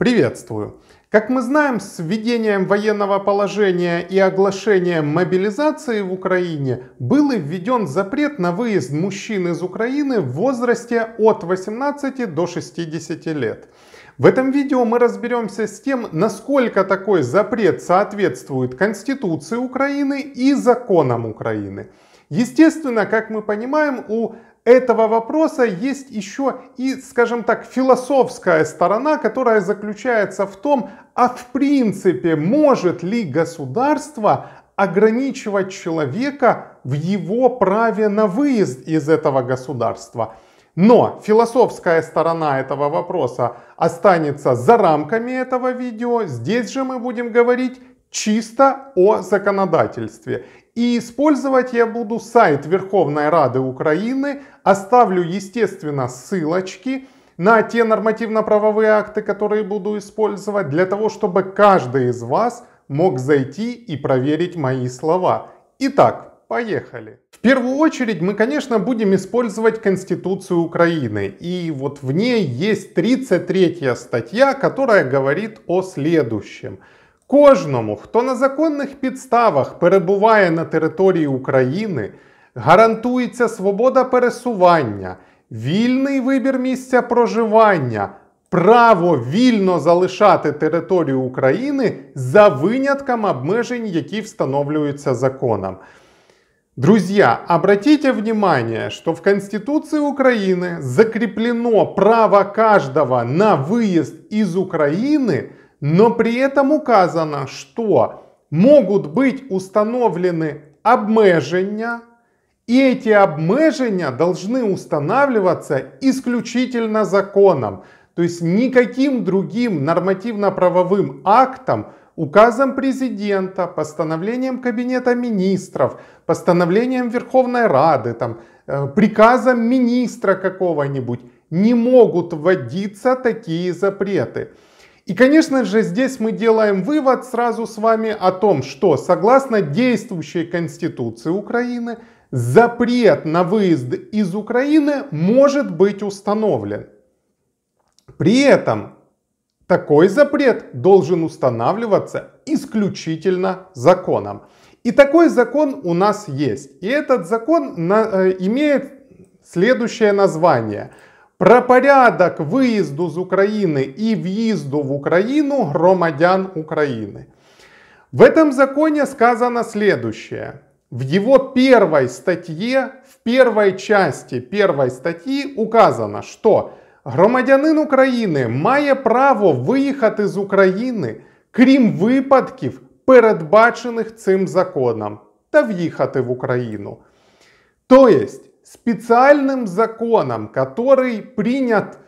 Приветствую. Как мы знаем, с введением военного положения и оглашением мобилизации в Украине был введен запрет на выезд мужчин из Украины в возрасте от 18 до 60 лет. В этом видео мы разберемся с тем, насколько такой запрет соответствует Конституции Украины и законам Украины. Естественно, как мы понимаем, у этого вопроса есть еще и, скажем так, философская сторона, которая заключается в том, а в принципе может ли государство ограничивать человека в его праве на выезд из этого государства. Но философская сторона этого вопроса останется за рамками этого видео. Здесь же мы будем говорить чисто о законодательстве. И использовать я буду сайт Верховной Рады Украины. Оставлю, естественно, ссылочки на те нормативно-правовые акты, которые буду использовать, для того, чтобы каждый из вас мог зайти и проверить мои слова. Итак, поехали. В первую очередь мы, конечно, будем использовать Конституцию Украины. И вот в ней есть 33 статья, которая говорит о следующем – Кожному, хто на законних підставах перебуває на території України, гарантується свобода пересування, вільний вибір місця проживання, право вільно залишати територію України за винятком обмежень, які встановлюються законом. Друзья, обратите внимание, что в Конституции Украины закреплено право каждого на выезд из Украины но при этом указано, что могут быть установлены обмеження, и эти обмеження должны устанавливаться исключительно законом, то есть никаким другим нормативно-правовым актом, указом президента, постановлением Кабинета министров, постановлением Верховной Рады, там, э, приказом министра какого-нибудь, не могут вводиться такие запреты. И, конечно же, здесь мы делаем вывод сразу с вами о том, что согласно действующей Конституции Украины, запрет на выезд из Украины может быть установлен. При этом такой запрет должен устанавливаться исключительно законом. И такой закон у нас есть. И этот закон на, э, имеет следующее название – про порядок виїзду з України і в'їзду в Україну громадян України. В этом законе сказано следующее. В его первой статье, в первой части первой статьи указано, что громадянин України має право виїхати з України, крім випадків, передбачених цим законом, та в'їхати в Україну. Тобто, специальным законом, который принят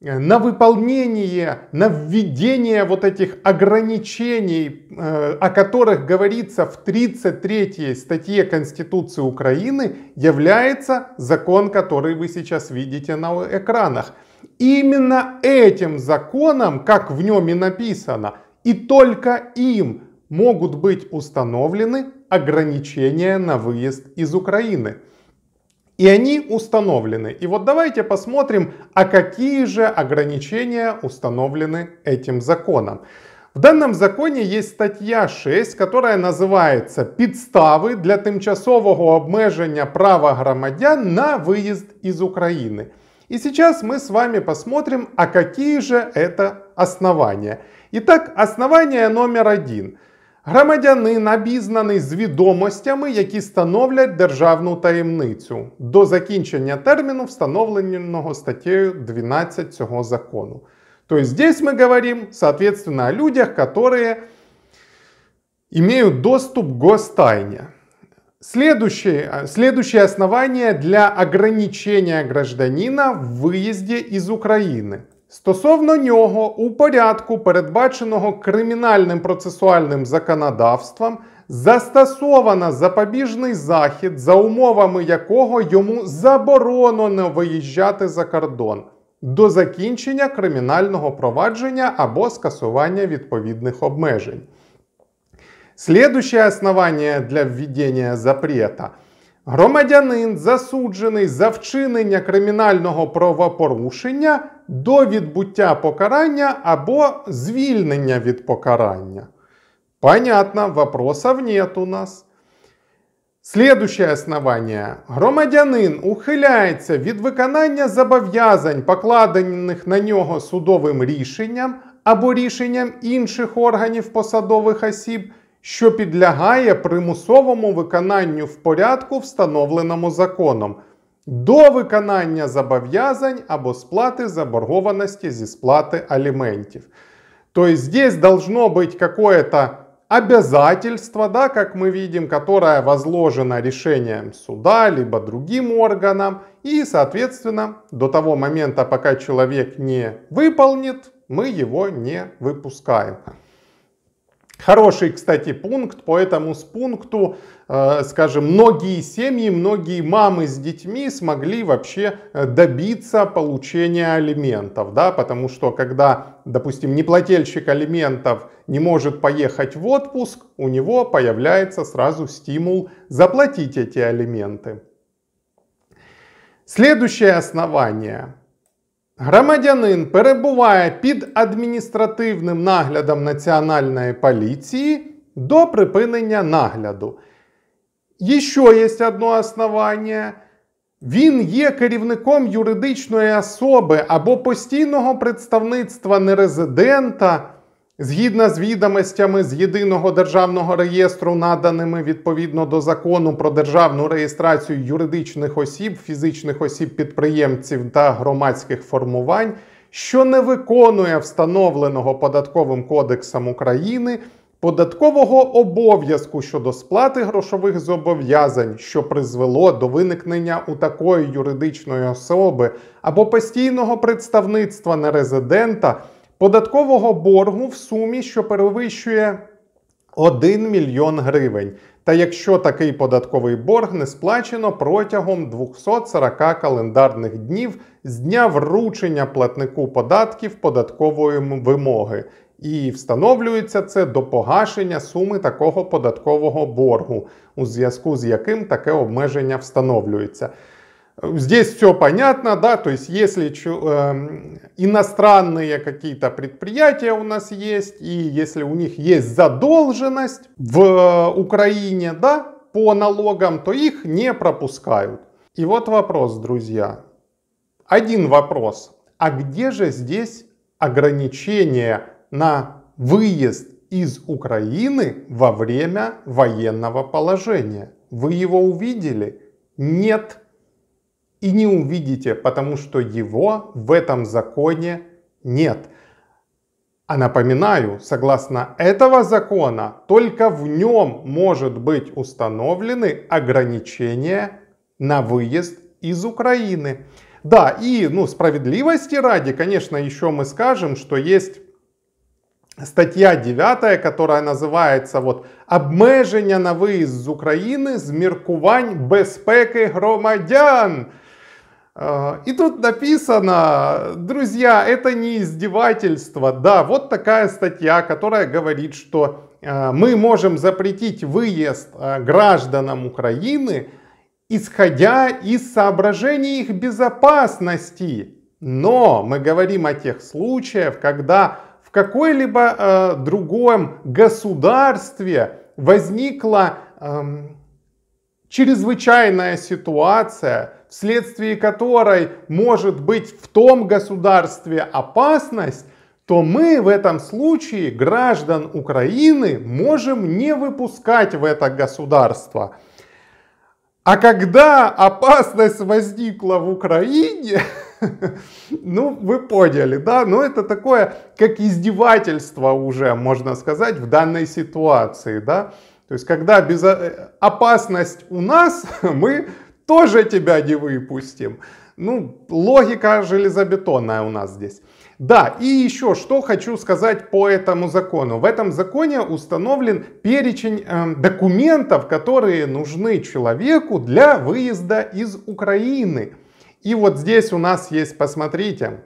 э, на выполнение, на введение вот этих ограничений, э, о которых говорится в 33 статье Конституции Украины, является закон, который вы сейчас видите на экранах. Именно этим законом, как в нем и написано, и только им могут быть установлены ограничения на выезд из Украины. И они установлены. И вот давайте посмотрим, а какие же ограничения установлены этим законом. В данном законе есть статья 6, которая называется Підстави для тимчасового обмеження права громадян на виїзд із України. И сейчас мы с вами посмотрим, а какие же это основания. Итак, основание номер один. Громадянин обізнаний з відомостями, які становлять державну таємницю до закінчення терміну, встановленого статтею 12 цього закону. То Тобто, здесь мы говорим, соответственно, о людях, которые имеют доступ к гостайне. Следующее, следующее основание для ограничения гражданина в выезде из Украины. Стосовно нього, у порядку, передбаченого кримінальним процесуальним законодавством, застосовано запобіжний захід, за умовами якого йому заборонено виїжджати за кордон до закінчення кримінального провадження або скасування відповідних обмежень. Следующее основание для введения запрета – Громадянин засуджений за вчинення кримінального правопорушення до відбуття покарання або звільнення від покарання. Понятно, вопросов нет у нас. Следующее основание. Громадянин ухиляється від виконання зобов'язань, покладених на нього судовим рішенням або рішенням інших органів посадових осіб. що підлягає примусовому виконанню в порядку, встановленому законом, до виконання зобов'язань або сплати заборгованості зі сплати алиментів. То есть здесь должно быть какое-то обязательство, да, как мы видим, которое возложено решением суда, либо другим органом. И, соответственно, до того момента, пока человек не выполнит, мы его не выпускаем. Хороший, кстати, пункт, по этому с пункту, э, скажем, многие семьи, многие мамы с детьми смогли вообще э, добиться получения алиментов, да, потому что когда, допустим, неплательщик алиментов не может поехать в отпуск, у него появляется сразу стимул заплатить эти алименты. Следующее основание – Громадянин перебуває під адміністративним наглядом національної полиции до припинення нагляду. Еще є одне основання. Він є керівником юридичної особи або постійного представництва нерезидента Згідно з відомостями з єдиного державного реєстру, наданими відповідно до закону про державну реєстрацію юридичних осіб, фізичних осіб підприємців та громадських формувань, що не виконує встановленого податковим кодексом України податкового обов'язку щодо сплати грошових зобов'язань, що призвело до виникнення у такої юридичної особи або постійного представництва нерезидента – податкового боргу в сумі, що перевищує 1 мільйон гривень. Та якщо такий податковий борг не сплачено протягом 240 календарних днів з дня вручення платнику податків податкової вимоги, і встановлюється це до погашення суми такого податкового боргу, у зв'язку з яким таке обмеження встановлюється. Здесь все понятно, да, то есть если эм, иностранные какие-то предприятия у нас есть, и если у них есть задолженность в э, Украине, да, по налогам, то их не пропускают. И вот вопрос, друзья. Один вопрос. А где же здесь ограничение на выезд из Украины во время военного положения? Вы его увидели? Нет и не увидите, потому что его в этом законе нет. А напоминаю, согласно этого закона, только в нем может быть установлены ограничения на выезд из Украины. Да, и ну, справедливости ради, конечно, еще мы скажем, что есть статья 9, которая называется вот «Обмеження на виїзд з України з міркувань безпеки громадян». Э, и тут написано, друзья, это не издевательство. Да, вот такая статья, которая говорит, что э, мы можем запретить выезд э, гражданам Украины, исходя из соображений их безопасности. Но мы говорим о тех случаях, когда в какой-либо э, другом государстве возникла э, чрезвычайная ситуация, вследствие которой может быть в том государстве опасность, то мы в этом случае граждан Украины можем не выпускать в это государство. А когда опасность возникла в Украине, ну вы поняли, да, но ну, это такое, как издевательство уже, можно сказать, в данной ситуации, да. То есть, когда без... Э, опасность у нас, мы тоже тебя не выпустим. Ну, логика железобетонная у нас здесь. Да, и еще что хочу сказать по этому закону. В этом законе установлен перечень э, документов, которые нужны человеку для выезда из Украины. И вот здесь у нас есть, посмотрите,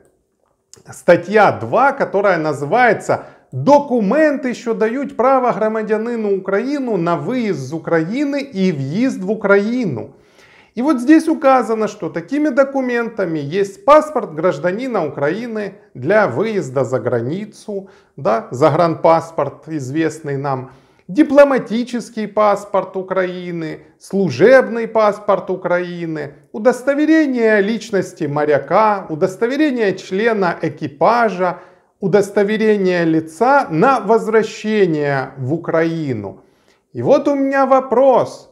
статья 2, которая называется «Документы що дают право громадянину Украину на выезд из Украины и въезд в Украину». И вот здесь указано, что такими документами есть паспорт гражданина Украины для выезда за границу, да, загранпаспорт, известный нам, дипломатический паспорт Украины, служебный паспорт Украины, удостоверение личности моряка, удостоверение члена экипажа, удостоверение лица на возвращение в Украину. И вот у меня вопрос –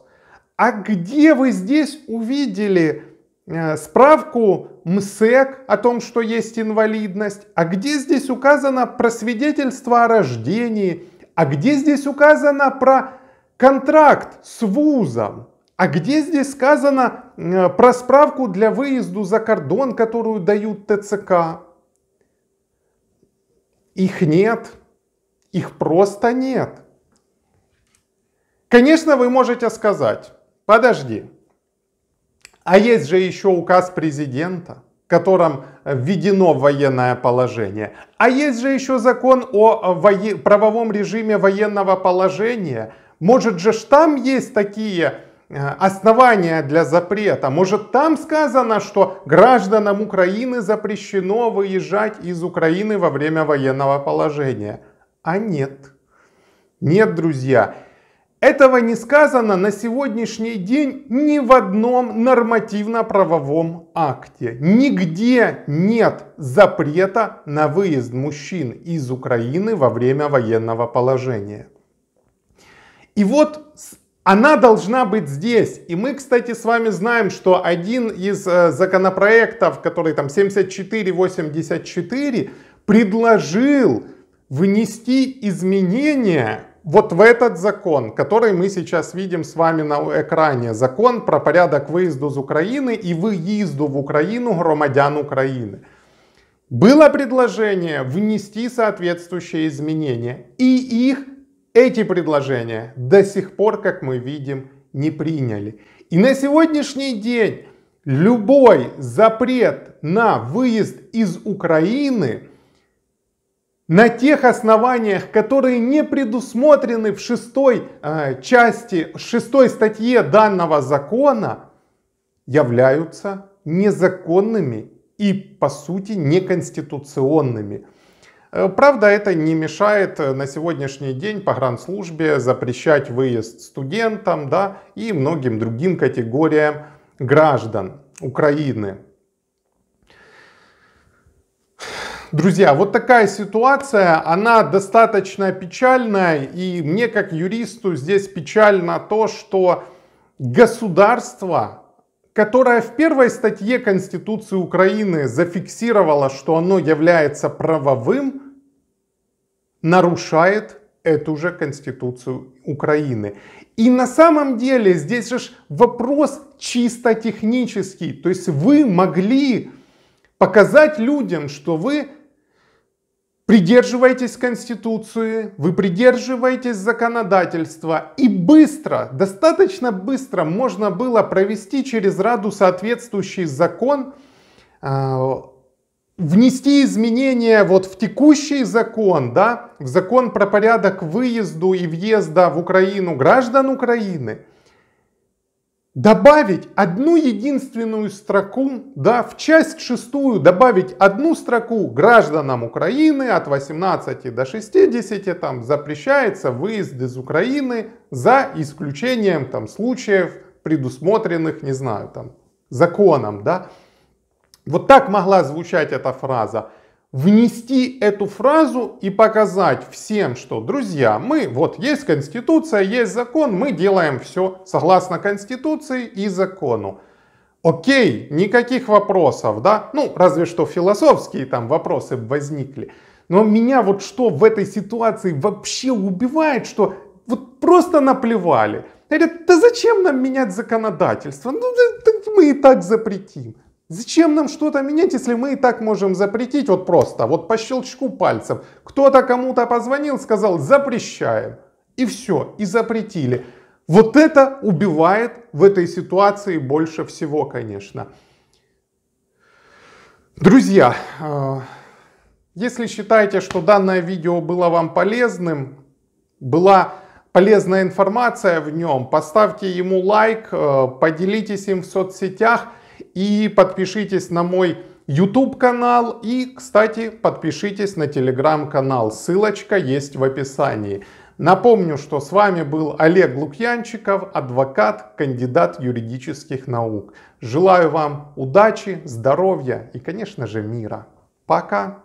а где вы здесь увидели э, справку МСЭК о том, что есть инвалидность, а где здесь указано про свидетельство о рождении, а где здесь указано про контракт с вузом, а где здесь сказано э, про справку для выезда за кордон, которую дают ТЦК? Их нет. Их просто нет. Конечно, вы можете сказать, подожди, а есть же еще указ президента, которым введено военное положение. А есть же еще закон о э, вое... правовом режиме военного положения. Может же там есть такие э, основания для запрета. Может там сказано, что гражданам Украины запрещено выезжать из Украины во время военного положения. А нет. Нет, друзья. Этого не сказано на сегодняшний день ни в одном нормативно-правовом акте. Нигде нет запрета на выезд мужчин из Украины во время военного положения. И вот она должна быть здесь. И мы, кстати, с вами знаем, что один из э, законопроектов, который там 7484, предложил внести изменения вот в этот закон, который мы сейчас видим с вами на экране, закон про порядок выезда из Украины и выезду в Украину громадян Украины. Было предложение внести соответствующие изменения, и их, эти предложения, до сих пор, как мы видим, не приняли. И на сегодняшний день любой запрет на выезд из Украины – на тех основаниях, которые не предусмотрены в шестой э, части, шестой статье данного закона, являются незаконными и, по сути, неконституционными. Э, правда, это не мешает э, на сегодняшний день погранслужбе запрещать выезд студентам да, и многим другим категориям граждан Украины. Друзья, вот такая ситуация, она достаточно печальная, и мне как юристу здесь печально то, что государство, которое в первой статье Конституции Украины зафиксировало, что оно является правовым, нарушает эту же Конституцию Украины. И на самом деле здесь же вопрос чисто технический. То есть вы могли показать людям, что вы Придерживайтесь Конституции, вы придерживаетесь законодательства. И быстро, достаточно быстро можно было провести через Раду соответствующий закон, э, внести изменения вот в текущий закон, да, в закон про порядок выезду и въезда в Украину граждан Украины – добавить одну единственную строку, да, в часть шестую добавить одну строку гражданам Украины от 18 до 60 там запрещается выезд из Украины за исключением там случаев предусмотренных, не знаю, там законом, да. Вот так могла звучать эта фраза внести эту фразу и показать всем, что, друзья, мы, вот есть Конституция, есть закон, мы делаем все согласно Конституции и закону. Окей, никаких вопросов, да? Ну, разве что философские там вопросы возникли. Но меня вот что в этой ситуации вообще убивает, что вот просто наплевали. Говорят, да зачем нам менять законодательство? Ну, мы и так запретим. Зачем нам что-то менять, если мы и так можем запретить вот просто, вот по щелчку пальцев. Кто-то кому-то позвонил, сказал запрещаем. И все, и запретили. Вот это убивает в этой ситуации больше всего, конечно. Друзья, э, если считаете, что данное видео было вам полезным, была полезная информация в нем, поставьте ему лайк, э, поделитесь им в соцсетях – и подпишитесь на мой YouTube канал и, кстати, подпишитесь на Telegram канал. Ссылочка есть в описании. Напомню, что с вами был Олег Лукьянчиков, адвокат, кандидат юридических наук. Желаю вам удачи, здоровья и, конечно же, мира. Пока!